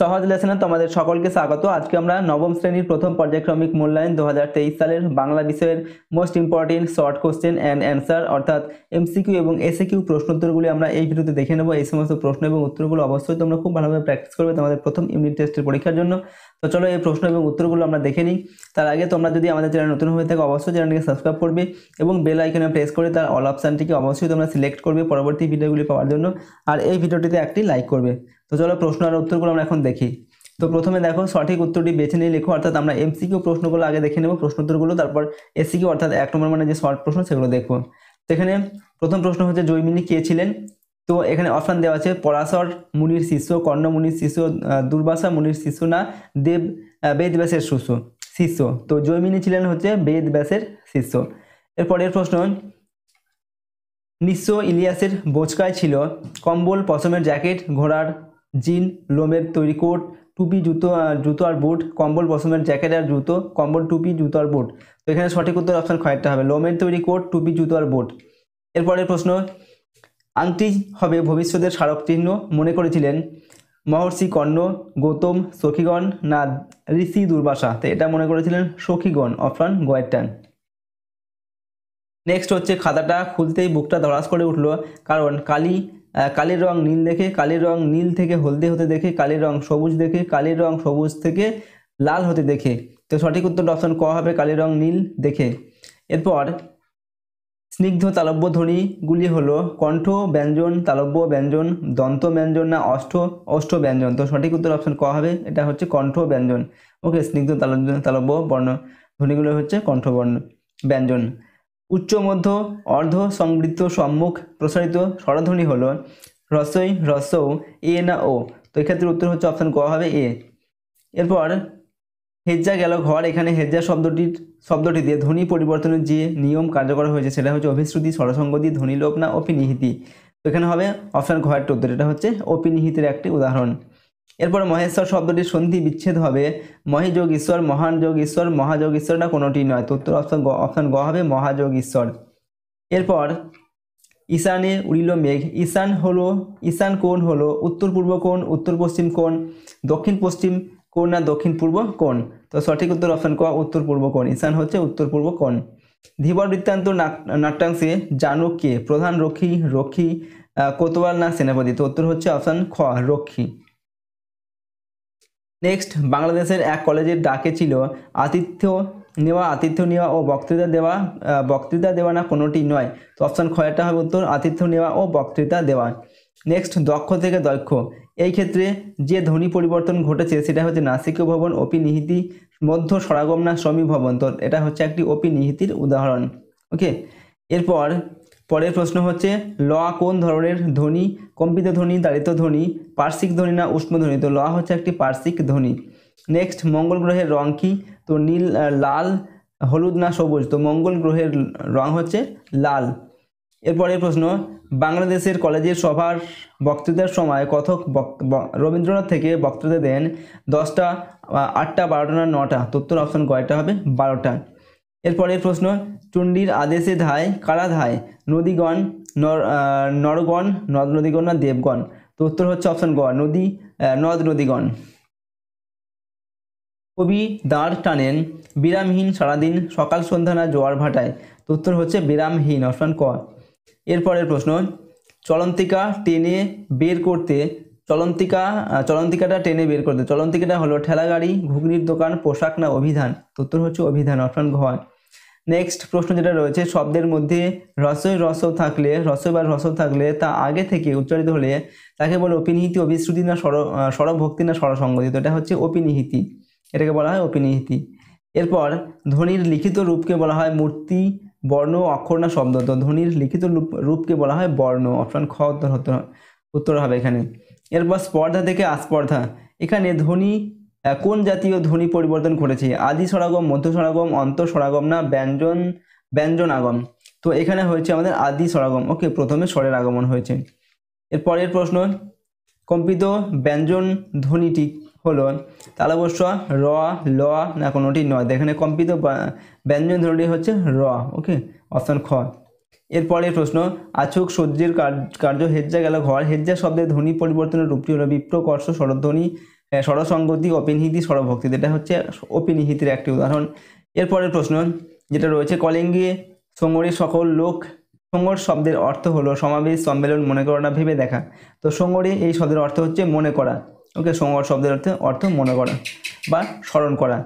সহজ লেসনে তোমাদের সকলকে স্বাগত আজকে আমরা নবম শ্রেণীর প্রথম পর্যায়ক্রমিক মূল্যায়ন দু সালের বাংলা বিষয়ের most important short question and answer অর্থাৎ এমসিকিউ এবং কিউ প্রশ্নোত্তরগুলি আমরা এই ভিডিওতে দেখে নেব এই সমস্ত প্রশ্ন এবং উত্তরগুলো অবশ্যই তোমরা খুব ভালোভাবে প্র্যাকটিস করবে তোমাদের প্রথম ইউনিট টেস্টের পরীক্ষার জন্য তো চলো এই প্রশ্ন এবং উত্তরগুলো আমরা দেখে নিই তার আগে তোমরা যদি আমাদের চ্যানেল নতুন হয়ে থাকে অবশ্যই চ্যানেলটিকে সাবস্ক্রাইব করবে এবং বেল আইকনে প্রেস করে তার অল অপশানটিকে অবশ্যই তোমরা সিলেক্ট করবে পরবর্তী ভিডিওগুলি পাওয়ার জন্য আর এই ভিডিওটিতে একটি লাইক করবে তো চলো প্রশ্ন আর উত্তরগুলো আমরা এখন দেখি তো প্রথমে দেখো সঠিক উত্তরটি বেছে নিয়ে লেখো অর্থাৎ আমরা এমসি কিউ প্রশ্নগুলো আগে দেখে নেব প্রশ্ন উত্তরগুলো তারপর কিউ অর্থাৎ এক নম্বর মানে যে শর্ট প্রশ্ন সেগুলো দেখবো সেখানে প্রথম প্রশ্ন হচ্ছে জৈমিনী কে ছিলেন তো এখানে অপশান দেওয়া আছে পরাশর মুনির শিষ্য কর্ণ মুনির শিষ্য দুর্বাসা মুনির শিষ্য না দেব বেদ ব্যাসের শিষ্য শিষ্য তো জৈমিনী ছিলেন হচ্ছে বেদ ব্যাসের শিষ্য এরপরের প্রশ্ন নিঃস্ব ইলিয়াসের বোচকায় ছিল কম্বল পশমের জ্যাকেট ঘোড়ার জিন লোমের তৈরি কোট টুপি জুতো জুতো আর বুট কম্বল পশমের জ্যাকেট আর জুতো কম্বল টুপি জুতো আর বুট তো এখানে সঠিক উত্তর অপশান খয়েরটা হবে লোমের তৈরি কোট টুপি জুতো আর বুট এরপরের প্রশ্ন আংটি হবে ভবিষ্যতের স্মারকচিহ্ন মনে করেছিলেন মহর্ষি কর্ণ গৌতম সখীগণ না ঋষি দুর্বাসা তো এটা মনে করেছিলেন সখীগণ অফলান গয়েটান নেক্সট হচ্ছে খাতাটা খুলতেই বুকটা ধরাস করে উঠল কারণ কালি কালির রং নীল দেখে কালির রং নীল থেকে হলদে হতে দেখে কালির রং সবুজ দেখে কালির রং সবুজ থেকে লাল হতে দেখে তো সঠিক উত্তর অপশন ক হবে কালির রং নীল দেখে এরপর স্নিগ্ধ তালব্য ধ্বনিগুলি হলো কণ্ঠ ব্যঞ্জন তালব্য ব্যঞ্জন দন্ত ব্যঞ্জন না অষ্ট অষ্ট ব্যঞ্জন তো সঠিক উত্তর অপশন ক হবে এটা হচ্ছে কণ্ঠ ব্যঞ্জন ওকে স্নিগ্ধ তালব্য তালব্য বর্ণ ধ্বনিগুলো হচ্ছে কণ্ঠবর্ণ ব্যঞ্জন উচ্চ মধ্য অর্ধ সমৃদ্ধ সম্মুখ প্রসারিত স্বরধ্বনি হল রসই রসৌ এ না ও তো এক্ষেত্রে উত্তর হচ্ছে অপশান ক হবে এ এরপর হেজ্জা গেল ঘর এখানে হেজ্জা শব্দটির শব্দটি দিয়ে ধ্বনি পরিবর্তনের যে নিয়ম কার্যকর হয়েছে সেটা হচ্ছে অভিশ্রুতি স্বরসঙ্গতি ধ্বনি লোপনা অপিনিহিতি তো এখানে হবে অপশান ঘরের টোদ্দর এটা হচ্ছে অপিনিহিতের একটি উদাহরণ এরপর মহেশ্বর শব্দটির সন্ধি বিচ্ছেদ হবে মহিযোগ ঈশ্বর মহান যোগ ঈশ্বর মহাযোগ ঈশ্বর না কোনোটি নয় তো উত্তর অপশান গ অপশান গ হবে মহাযোগ ঈশ্বর এরপর ঈশানে উড়িল মেঘ ঈশান হলো ঈশান কোণ হলো উত্তর পূর্ব কোণ উত্তর পশ্চিম কোণ দক্ষিণ পশ্চিম কোন না দক্ষিণ পূর্ব কোণ তো সঠিক উত্তর অপশন ক উত্তর পূর্ব কোন ঈশান হচ্ছে উত্তর পূর্ব কোন ধীবর বৃত্তান্ত নাট্যাংশে কে প্রধান রক্ষী রক্ষী কোতোয়াল না সেনাপতি তো উত্তর হচ্ছে অপশান খ রক্ষী নেক্সট বাংলাদেশের এক কলেজের ডাকে ছিল আতিথ্য নেওয়া আতিথ্য নেওয়া ও বক্তৃতা দেওয়া বক্তৃতা দেওয়া না কোনোটি নয় তো অপশান খয়টা হবে উত্তর আতিথ্য নেওয়া ও বক্তৃতা দেওয়া নেক্সট দক্ষ থেকে দক্ষ এই ক্ষেত্রে যে ধ্বনি পরিবর্তন ঘটেছে সেটা হচ্ছে নাসিক ভবন অপি নিহিতি মধ্য সরাগমনা শ্রমিক ভবন তো এটা হচ্ছে একটি অপি নিহিতির উদাহরণ ওকে এরপর পরের প্রশ্ন হচ্ছে ল কোন ধরনের ধ্বনি কম্পিত ধ্বনি তাড়িত ধ্বনি পার্শ্বিক ধ্বনি না উষ্ণ ধ্বনি তো ল হচ্ছে একটি পার্শ্বিক ধ্বনি নেক্সট মঙ্গল গ্রহের রং কি তো নীল লাল হলুদ না সবুজ তো মঙ্গল গ্রহের রং হচ্ছে লাল এরপরের প্রশ্ন বাংলাদেশের কলেজের সভার বক্তৃতার সময় কথক রবীন্দ্রনাথ থেকে বক্তৃতা দেন দশটা আটটা বারোটা না নটা তত্তর অপশন কয়টা হবে বারোটা এরপরের প্রশ্ন চণ্ডীর আদেশে ধায় কারা ধায় নদীগণ নর নরগণ নদ নদীগণ না দেবগণ তো উত্তর হচ্ছে অপশন গ নদী নদ নদীগণ কবি দাঁড় টানেন বিরামহীন সারাদিন সকাল সন্ধ্যা না জোয়ার ভাটায় তো উত্তর হচ্ছে বিরামহীন অপশন ক এরপরের প্রশ্ন চলন্তিকা টেনে বের করতে চলন্তিকা চলন্তিকাটা টেনে বের করতে চলন্তিকাটা হলো ঠেলাগাড়ি ঘুগনির দোকান পোশাক না অভিধান উত্তর হচ্ছে অভিধান অপশন ঘ নেক্সট প্রশ্ন যেটা রয়েছে শব্দের মধ্যে রসই রস থাকলে রসই বা রস থাকলে তা আগে থেকে উচ্চারিত হলে তাকে বলে অপিনিহিতি অভিশ্রুতি না সর সরভক্তি না তো এটা হচ্ছে অপিনিহিতি এটাকে বলা হয় অপিনিহিতি এরপর ধ্বনির লিখিত রূপকে বলা হয় মূর্তি বর্ণ অক্ষর না শব্দ তো ধ্বনির লিখিত রূপ রূপকে বলা হয় বর্ণ অপশান খ উত্তর উত্তর হবে এখানে এরপর স্পর্ধা থেকে আস্পর্ধা এখানে ধ্বনি কোন জাতীয় ধ্বনি পরিবর্তন ঘটেছে আদি সরাগম মধ্য সরাগম অন্ত সরাগম না ব্যঞ্জন ব্যঞ্জন আগম তো এখানে হয়েছে আমাদের আদি সরাগম ওকে প্রথমে স্বরের আগমন হয়েছে এরপরের প্রশ্ন কম্পিত ব্যঞ্জন ধ্বনিটি হলো তাহলে অবশ্য র ল না কোনোটি নয় এখানে কম্পিত ব্যঞ্জন ধরনটি হচ্ছে র ওকে অপশন খ এরপরে প্রশ্ন আছুক সহ্যের কার্য হেজ্জা গেল ঘর হেজ্জা শব্দের ধ্বনি পরিবর্তনের রূপটি হলো বিপ্রকর্ষ স্বরধ্বনি স্বরসঙ্গতি অপিনিহিতি স্বরভক্তি এটা হচ্ছে অপিনিহিতির একটি উদাহরণ এরপরের প্রশ্ন যেটা রয়েছে কলিঙ্গে সোঙরের সকল লোক সঙ্গর শব্দের অর্থ হলো সমাবেশ সম্মেলন মনে করা ভেবে দেখা তো সোঙরে এই শব্দের অর্থ হচ্ছে মনে করা ওকে সংকট শব্দের অর্থে অর্থ মনে করা বা স্মরণ করা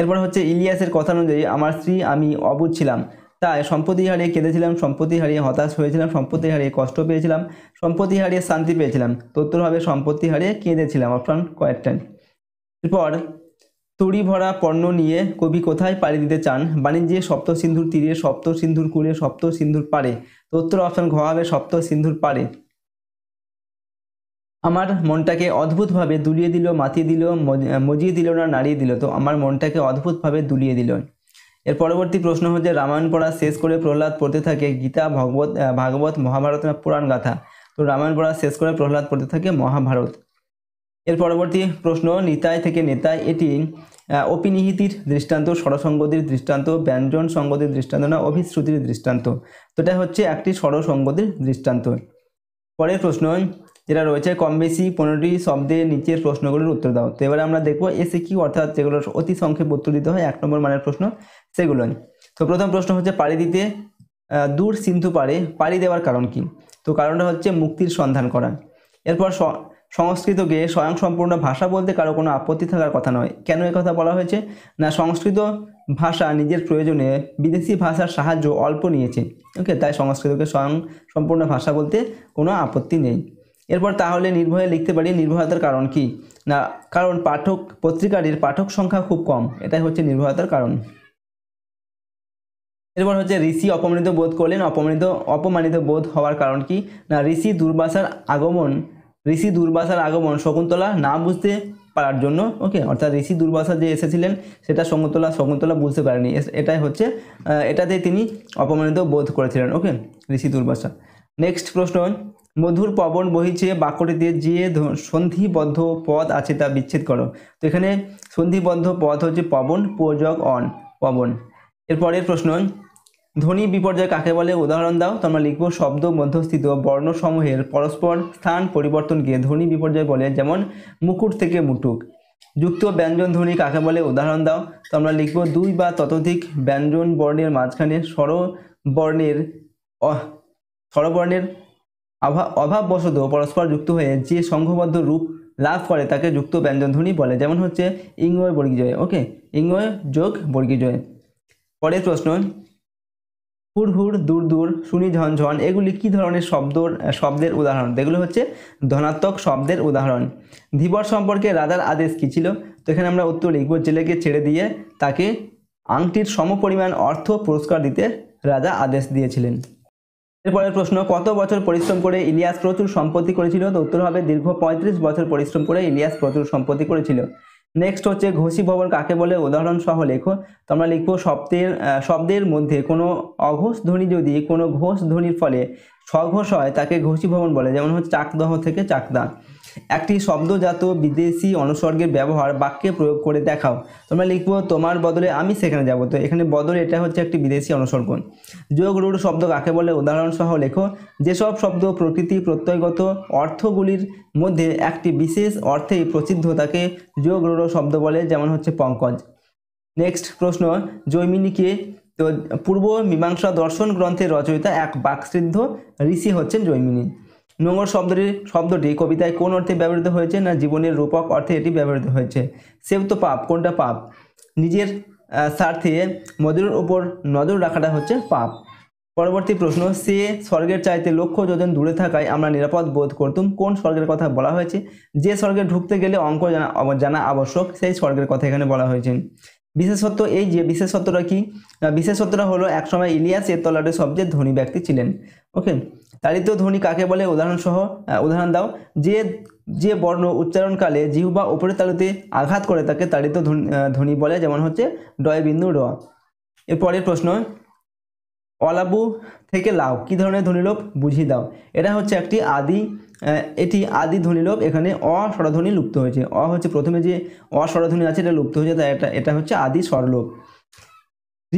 এরপর হচ্ছে ইলিয়াসের কথা অনুযায়ী আমার স্ত্রী আমি অবুধ ছিলাম তাই সম্পত্তি হারিয়ে কেঁদেছিলাম সম্পত্তি হারিয়ে হতাশ হয়েছিলাম সম্পত্তি হারিয়ে কষ্ট পেয়েছিলাম সম্পত্তি হারিয়ে শান্তি পেয়েছিলাম তত্ত্বভাবে সম্পত্তি হারিয়ে কেঁদেছিলাম অপশন কয়েকটাই এরপর তুড়ি ভরা পণ্য নিয়ে কবি কোথায় পাড়ি দিতে চান বাণিজ্যে সপ্ত সিন্ধুর তীরে সপ্ত সিন্ধুর কুড়ে সপ্ত সিন্ধুর পারে তত্ত্বর অপশন ঘ হবে সপ্ত সিন্ধুর পারে আমার মনটাকে অদ্ভুতভাবে দুলিয়ে দিল মাতিয়ে দিল মজিয়ে দিল না নাড়িয়ে দিল তো আমার মনটাকে অদ্ভুতভাবে দুলিয়ে দিল এর পরবর্তী প্রশ্ন হচ্ছে রামায়ণ পড়া শেষ করে প্রহ্লাদ পড়তে থাকে গীতা ভগবত ভাগবত মহাভারত না পুরাণ গাথা তো রামায়ণ পড়া শেষ করে প্রহ্লাদ পড়তে থাকে মহাভারত এর পরবর্তী প্রশ্ন নিতায় থেকে নেতায় এটি অপিনিহিতির দৃষ্টান্ত স্বরসঙ্গতির দৃষ্টান্ত ব্যঞ্জন সঙ্গতির দৃষ্টান্ত না অভিশ্রুতির দৃষ্টান্ত তো এটা হচ্ছে একটি স্বরসঙ্গতির দৃষ্টান্ত পরের প্রশ্ন যেটা রয়েছে কম বেশি পনেরোটি শব্দের নিচের প্রশ্নগুলোর উত্তর দাও তো এবারে আমরা দেখবো এসে কি অর্থাৎ যেগুলো অতি সংক্ষেপ উত্তর দিতে হয় এক নম্বর মানের প্রশ্ন সেগুলো তো প্রথম প্রশ্ন হচ্ছে পাড়ি দিতে দূর সিন্ধু পারে পাড়ি দেওয়ার কারণ কি তো কারণটা হচ্ছে মুক্তির সন্ধান করা এরপর সংস্কৃতকে স্বয়ংসম্পূর্ণ ভাষা বলতে কারো কোনো আপত্তি থাকার কথা নয় কেন কথা বলা হয়েছে না সংস্কৃত ভাষা নিজের প্রয়োজনে বিদেশি ভাষার সাহায্য অল্প নিয়েছে ওকে তাই সংস্কৃতকে স্বয়ং সম্পূর্ণ ভাষা বলতে কোনো আপত্তি নেই এরপর তাহলে নির্ভয়ে লিখতে পারি নির্ভয়তার কারণ কি না কারণ পাঠক পত্রিকাটির পাঠক সংখ্যা খুব কম এটাই হচ্ছে নির্ভয়তার কারণ এরপর হচ্ছে ঋষি অপমানিত বোধ করলেন অপমানিত অপমানিত বোধ হওয়ার কারণ কি না ঋষি দুর্বাসার আগমন ঋষি দুর্বাসার আগমন শকুন্তলা না বুঝতে পারার জন্য ওকে অর্থাৎ ঋষি দুর্বাসা যে এসেছিলেন সেটা শকুন্তলা শকুন্তলা বুঝতে পারেনি এটাই হচ্ছে এটাতে তিনি অপমানিত বোধ করেছিলেন ওকে ঋষি দুর্বাসা নেক্সট প্রশ্ন মধুর পবন বহিছে বাকরিতে যে সন্ধিবদ্ধ পদ আছে তা বিচ্ছেদ করো তো এখানে সন্ধিবদ্ধ পদ হচ্ছে পবন পোজক অন পবন এরপরের প্রশ্ন ধ্বনি বিপর্যয় কাকে বলে উদাহরণ দাও তোমরা লিখবো শব্দ মধ্যস্থিত বর্ণসমূহের পরস্পর স্থান পরিবর্তনকে ধ্বনি বিপর্যয় বলে যেমন মুকুট থেকে মুটুক যুক্ত ব্যঞ্জন ধ্বনি কাকে বলে উদাহরণ দাও তোমরা লিখবো দুই বা ততোধিক ব্যঞ্জন বর্ণের মাঝখানে স্বরবর্ণের স্বরবর্ণের অভাববশত পরস্পর যুক্ত হয়ে যে সংঘবদ্ধ রূপ লাভ করে তাকে যুক্ত ব্যঞ্জনধ্বনি বলে যেমন হচ্ছে ইংয় বর্গীজয় ওকে ইংয় যোগ বর্গীজয় পরের প্রশ্ন হুড় হুড় দূর দূর শুনি ঝনঝন এগুলি কি ধরনের শব্দ শব্দের উদাহরণ এগুলো হচ্ছে ধনাত্মক শব্দের উদাহরণ ধীবর সম্পর্কে রাজার আদেশ কী ছিল তো এখানে আমরা উত্তর লিখব জেলেকে ছেড়ে দিয়ে তাকে আংটির সমপরিমাণ অর্থ পুরস্কার দিতে রাজা আদেশ দিয়েছিলেন এরপরের প্রশ্ন কত বছর পরিশ্রম করে ইলিয়াস প্রচুর সম্পত্তি করেছিল তো উত্তর হবে দীর্ঘ পঁয়ত্রিশ বছর পরিশ্রম করে ইলিয়াস প্রচুর সম্পত্তি করেছিল নেক্সট হচ্ছে ঘোষী ভবন কাকে বলে উদাহরণ সহ লেখো তো আমরা লিখবো শব্দের শব্দের মধ্যে কোনো অঘোষ ধ্বনি যদি কোনো ঘোষ ধ্বনির ফলে সঘোষ হয় তাকে ঘোষী ভবন বলে যেমন হচ্ছে চাকদহ থেকে চাকদা একটি শব্দজাত বিদেশি অনুসর্গের ব্যবহার বাক্যে প্রয়োগ করে দেখাও তোমরা লিখবো তোমার বদলে আমি সেখানে যাব তো এখানে বদল এটা হচ্ছে একটি বিদেশি অনুসর্গ যোগ রূঢ় শব্দ কাকে বলে উদাহরণসহ লেখো যেসব শব্দ প্রকৃতি প্রত্যয়গত অর্থগুলির মধ্যে একটি বিশেষ অর্থে প্রসিদ্ধ তাকে যোগ রূঢ় শব্দ বলে যেমন হচ্ছে পঙ্কজ নেক্সট প্রশ্ন জৈমিনীকে তো পূর্ব মীমাংসা দর্শন গ্রন্থের রচয়িতা এক বাকসিদ্ধ ঋষি হচ্ছেন জৈমিনী নোংর শব্দটি শব্দটি কবিতায় কোন অর্থে ব্যবহৃত হয়েছে না জীবনের রূপক অর্থে এটি ব্যবহৃত হয়েছে সেভ তো পাপ কোনটা পাপ নিজের স্বার্থে মজুরের উপর নজর রাখাটা হচ্ছে পাপ পরবর্তী প্রশ্ন সে স্বর্গের চাইতে লক্ষ যোজন দূরে থাকায় আমরা নিরাপদ বোধ করতুম কোন স্বর্গের কথা বলা হয়েছে যে স্বর্গে ঢুকতে গেলে অঙ্ক জানা জানা আবশ্যক সেই স্বর্গের কথা এখানে বলা হয়েছে বিশেষত্ব এই যে বিশেষত্বটা কি বিশেষত্বটা হলো একসময় ইলিয়াস তলাটে সবচেয়ে ধনী ব্যক্তি ছিলেন ওকে তারিত ধ্বনি কাকে বলে উদাহরণসহ উদাহরণ দাও যে যে বর্ণ উচ্চারণকালে বা ওপরের তালুতে আঘাত করে তাকে তারিত ধ্বনি বলে যেমন হচ্ছে ডয় বিন্দু ড এরপরের প্রশ্ন অলাবু থেকে লাউ কি ধরনের ধ্বনিলোপ বুঝিয়ে দাও এটা হচ্ছে একটি আদি এটি আদি ধ্বনি লোপ এখানে অস্বরধ্বনি লুপ্ত হয়েছে অ হচ্ছে প্রথমে যে অস্বরধ্বনি আছে এটা লুপ্ত হয়েছে তাই এটা এটা হচ্ছে আদি স্বরলোপ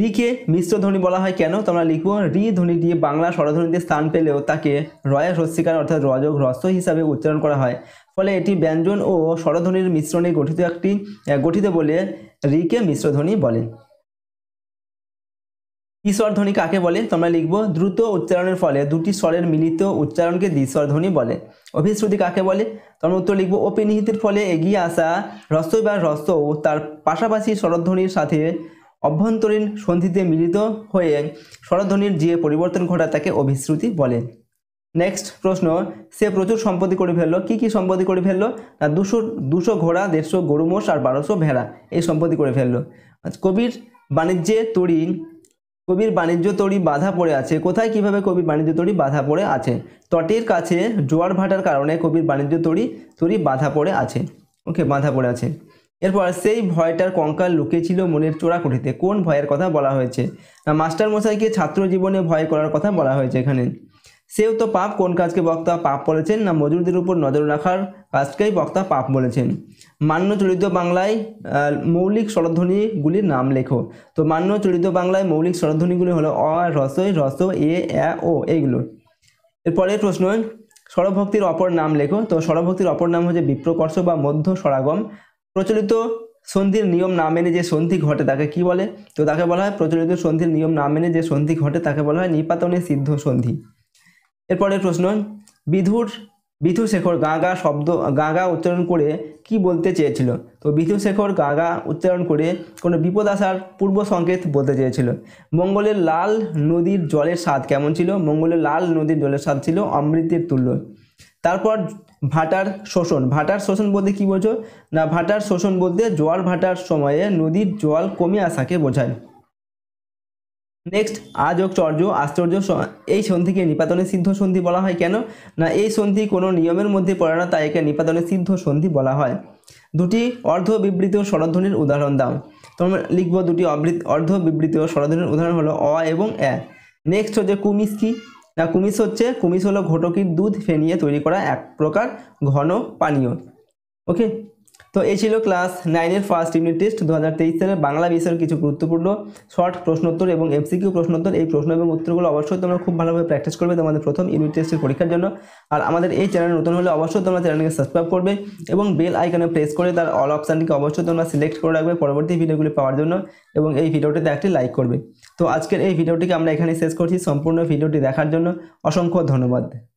রিকে মিশ্র ধ্বনি বলা হয় কেন তোমরা লিখবো রি ধ্বনিটি বাংলা স্বরধ্বনিতে স্থান পেলেও তাকে রয়ের হস্তিকার অর্থাৎ রজক হ্রস্ব হিসাবে উচ্চারণ করা হয় ফলে এটি ব্যঞ্জন ও স্বরধ্বনির মিশ্রণে গঠিত একটি গঠিত বলে রিকে মিশ্রধ্বনি বলে ধ্বনি কাকে বলে তোমরা লিখব দ্রুত উচ্চারণের ফলে দুটি স্বরের মিলিত উচ্চারণকে ধ্বনি বলে অভিশ্রুতি কাকে বলে তোমরা উত্তর লিখব অপিনিহিতির ফলে এগিয়ে আসা হ্রস্ব বা হ্রস্ব তার পাশাপাশি স্বরধ্বনির সাথে অভ্যন্তরীণ সন্ধিতে মিলিত হয়ে স্বরধ্বনির যে পরিবর্তন ঘটা তাকে অভিশ্রুতি বলে নেক্সট প্রশ্ন সে প্রচুর সম্পত্তি করে ফেললো কী কী সম্পত্তি করে ফেললো না দুশো দুশো ঘোড়া দেড়শো গরু মোষ আর বারোশো ভেড়া এই সম্পত্তি করে ফেললো কবির বাণিজ্যে তড়ি কবির বাণিজ্য তরি বাধা পড়ে আছে কোথায় কিভাবে কবির বাণিজ্য তরি বাধা পড়ে আছে তটের কাছে জোয়ার ভাটার কারণে কবির বাণিজ্য তরি তরি বাধা পড়ে আছে ওকে বাধা পড়ে আছে এরপর সেই ভয়টার কঙ্কাল লুকিয়েছিল মনের কুঠিতে কোন ভয়ের কথা বলা হয়েছে মাস্টার মশাইকে ছাত্র জীবনে ভয় করার কথা বলা হয়েছে এখানে সেও তো পাপ কোন কাজকে বক্তা পাপ বলেছেন না মজুরদের উপর নজর রাখার কাজকেই বক্তা পাপ বলেছেন মান্য চলিত বাংলায় মৌলিক স্বরধ্বনিগুলির নাম লেখো তো মান্য চলিত বাংলায় মৌলিক স্বরধ্বনিগুলি হলো অ রসই রস এ এ ও এইগুলো এরপরে প্রশ্ন স্বরভক্তির অপর নাম লেখো তো স্বরভক্তির অপর নাম হচ্ছে বিপ্রকর্ষ বা মধ্য স্বরাগম প্রচলিত সন্ধির নিয়ম না মেনে যে সন্ধি ঘটে তাকে কি বলে তো তাকে বলা হয় প্রচলিত সন্ধির নিয়ম না মেনে যে সন্ধি ঘটে তাকে বলা হয় নিপাতনে সিদ্ধ সন্ধি এরপরের প্রশ্ন বিধুর বিধু শেখর গাগা শব্দ গাগা উচ্চারণ করে কি বলতে চেয়েছিল তো বিধু শেখর গাগা উচ্চারণ করে কোনো বিপদ আসার পূর্ব সংকেত বলতে চেয়েছিল মঙ্গলের লাল নদীর জলের স্বাদ কেমন ছিল মঙ্গলের লাল নদীর জলের স্বাদ ছিল অমৃতের তুল্য তারপর ভাটার শোষণ ভাটার শোষণ বলতে কি বোঝো না ভাটার শোষণ বলতে জোয়ার ভাটার সময়ে নদীর জল কমে আসাকে বোঝায় নেক্সট চর্য আশ্চর্য এই সন্ধিকে নিপাতনের সিদ্ধ সন্ধি বলা হয় কেন না এই সন্ধি কোনো নিয়মের মধ্যে পড়ে না তাই একে নিপাতনের সিদ্ধ সন্ধি বলা হয় দুটি অর্ধ বিবৃত স্বরধ্বনির উদাহরণ দাও তোমরা লিখব দুটি অবৃত অর্ধ বিবৃত স্বরধ্বনির উদাহরণ হলো অ এবং এ নেক্সট হচ্ছে কুমিস কি না কুমিস হচ্ছে কুমিস হলো ঘটকির দুধ ফেনিয়ে তৈরি করা এক প্রকার ঘন পানীয় ওকে তো এই ছিল ক্লাস নাইনের ফার্স্ট ইউনিট টেস্ট দু সালের বাংলা বিষয়ের কিছু গুরুত্বপূর্ণ শর্ট প্রশ্নোত্তর এবং এমসিকিউ প্রশ্নোত্তর এই প্রশ্ন এবং উত্তরগুলো অবশ্যই তোমরা খুব ভালোভাবে প্র্যাকটিস করবে তোমাদের প্রথম ইউনিট টেস্টের পরীক্ষার জন্য আর আমাদের এই চ্যানেল নতুন হলে অবশ্যই তোমরা চ্যানেলকে সাবস্ক্রাইব করবে এবং বেল আইকনে প্রেস করে তার অল অপশানটিকে অবশ্যই তোমরা সিলেক্ট করে রাখবে পরবর্তী ভিডিওগুলি পাওয়ার জন্য এবং এই ভিডিওটিতে একটি লাইক করবে তো আজকের এই ভিডিওটিকে আমরা এখানে শেষ করছি সম্পূর্ণ ভিডিওটি দেখার জন্য অসংখ্য ধন্যবাদ